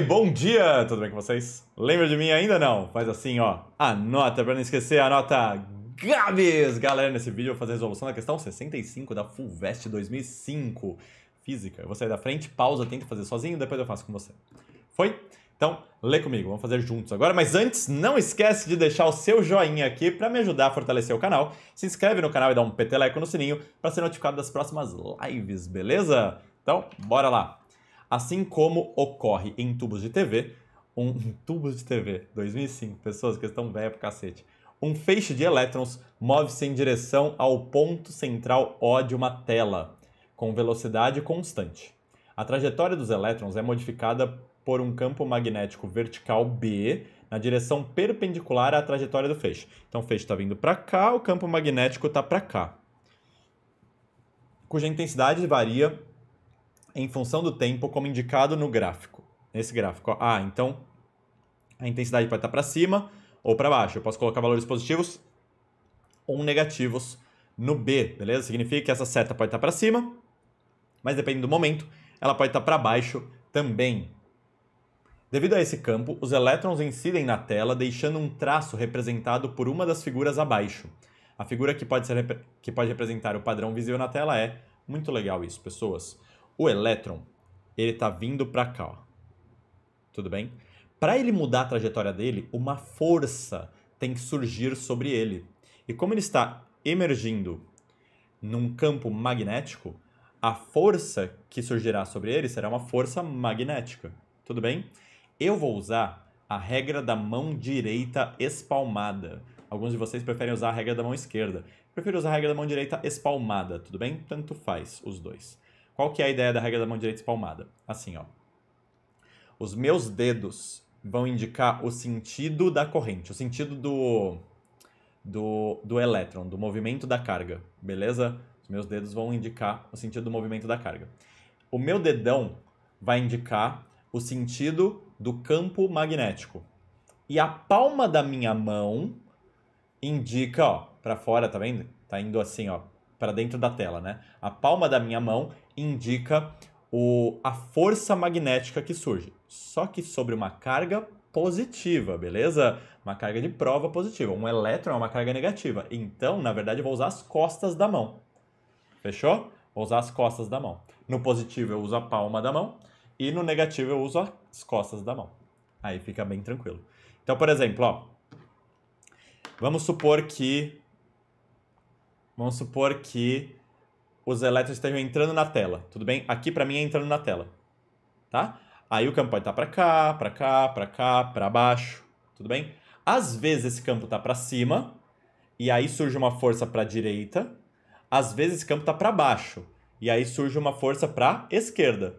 bom dia! Tudo bem com vocês? Lembra de mim ainda não? Faz assim, ó. Anota para não esquecer, anota Gabs! Galera, nesse vídeo eu vou fazer a resolução da questão 65 da FUVEST 2005. Física. Eu vou sair da frente, pausa, tenta fazer sozinho, depois eu faço com você. Foi? Então, lê comigo, vamos fazer juntos agora. Mas antes, não esquece de deixar o seu joinha aqui para me ajudar a fortalecer o canal. Se inscreve no canal e dá um peteleco no sininho para ser notificado das próximas lives, beleza? Então, bora lá! Assim como ocorre em tubos de TV, um, tubo de TV, 2005, pessoas que estão velhas pro cacete. Um feixe de elétrons move-se em direção ao ponto central O de uma tela, com velocidade constante. A trajetória dos elétrons é modificada por um campo magnético vertical B na direção perpendicular à trajetória do feixe. Então o feixe está vindo para cá, o campo magnético está para cá, cuja intensidade varia em função do tempo, como indicado no gráfico. Nesse gráfico. Ah, então a intensidade pode estar para cima ou para baixo. Eu posso colocar valores positivos ou negativos no B, beleza? Significa que essa seta pode estar para cima, mas dependendo do momento, ela pode estar para baixo também. Devido a esse campo, os elétrons incidem na tela, deixando um traço representado por uma das figuras abaixo. A figura que pode, ser, que pode representar o padrão visível na tela é muito legal isso, pessoas o elétron, ele está vindo para cá, ó. tudo bem? Para ele mudar a trajetória dele, uma força tem que surgir sobre ele. E como ele está emergindo num campo magnético, a força que surgirá sobre ele será uma força magnética, tudo bem? Eu vou usar a regra da mão direita espalmada. Alguns de vocês preferem usar a regra da mão esquerda. Eu prefiro usar a regra da mão direita espalmada, tudo bem? Tanto faz os dois. Qual que é a ideia da regra da mão direita espalmada? Assim, ó. Os meus dedos vão indicar o sentido da corrente, o sentido do do, do elétron, do movimento da carga, beleza? Os meus dedos vão indicar o sentido do movimento da carga. O meu dedão vai indicar o sentido do campo magnético. E a palma da minha mão indica, ó, para fora, tá vendo? Tá indo assim, ó, para dentro da tela, né? A palma da minha mão indica o, a força magnética que surge, só que sobre uma carga positiva, beleza? Uma carga de prova positiva. Um elétron é uma carga negativa. Então, na verdade, eu vou usar as costas da mão. Fechou? Vou usar as costas da mão. No positivo, eu uso a palma da mão. E no negativo, eu uso as costas da mão. Aí fica bem tranquilo. Então, por exemplo, ó, vamos supor que Vamos supor que os elétrons estejam entrando na tela, tudo bem? Aqui para mim é entrando na tela, tá? Aí o campo pode estar tá para cá, para cá, para cá, para baixo, tudo bem? Às vezes esse campo está para cima e aí surge uma força para direita. Às vezes esse campo está para baixo e aí surge uma força para esquerda.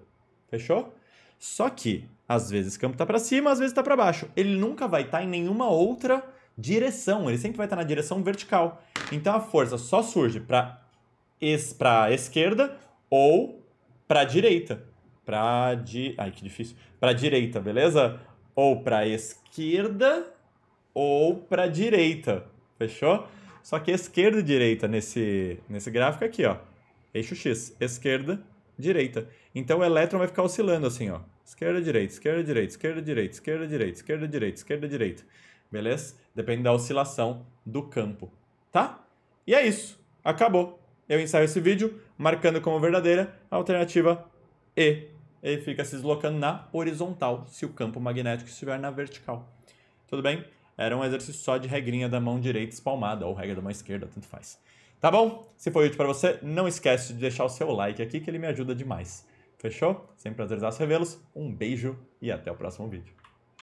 Fechou? Só que às vezes esse campo está para cima, às vezes está para baixo. Ele nunca vai estar tá em nenhuma outra direção, ele sempre vai estar na direção vertical. Então a força só surge para es, para esquerda ou para direita. Para di, ai que difícil. Para direita, beleza? Ou para esquerda ou para direita. Fechou? Só que esquerda e direita nesse nesse gráfico aqui, ó. Eixo X, esquerda, direita. Então o elétron vai ficar oscilando assim, ó. esquerda, direita, esquerda, direita, esquerda, direita, esquerda, direita, esquerda, direita, esquerda, direita beleza? Depende da oscilação do campo, tá? E é isso, acabou. Eu ensaio esse vídeo marcando como verdadeira a alternativa E. Ele fica se deslocando na horizontal, se o campo magnético estiver na vertical. Tudo bem? Era um exercício só de regrinha da mão direita espalmada, ou regra da mão esquerda, tanto faz. Tá bom? Se foi útil para você, não esquece de deixar o seu like aqui, que ele me ajuda demais. Fechou? Sempre prazer revê-los. Um beijo e até o próximo vídeo.